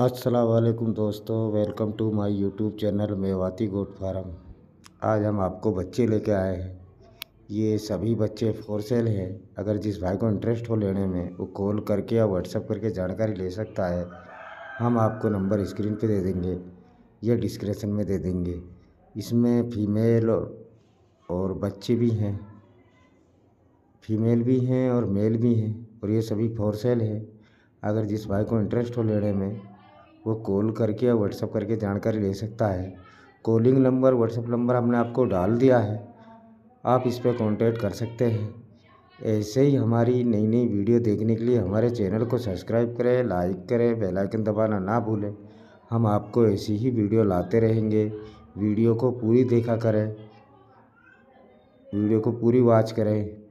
असलकुम दोस्तों welcome to my YouTube channel Mewati goat farm आज हम आपको बच्चे लेके आए हैं ये सभी बच्चे फॉर सेल हैं अगर जिस भाई को इंटरेस्ट हो लेने में वो कॉल करके या व्हाट्सअप करके जानकारी ले सकता है हम आपको नंबर स्क्रीन पे दे देंगे या डिस्क्रिप्शन में दे देंगे इसमें फीमेल और बच्चे भी हैं फीमेल भी हैं और मेल भी हैं और ये सभी फॉर सेल हैं अगर जिस भाई को इंटरेस्ट हो लेने में वो कॉल करके या व्हाट्सअप करके जानकारी ले सकता है कॉलिंग नंबर व्हाट्सअप नंबर हमने आपको डाल दिया है आप इस पर कांटेक्ट कर सकते हैं ऐसे ही हमारी नई नई वीडियो देखने के लिए हमारे चैनल को सब्सक्राइब करें लाइक करें बेल आइकन दबाना ना भूलें हम आपको ऐसी ही वीडियो लाते रहेंगे वीडियो को पूरी देखा करें वीडियो को पूरी वॉच करें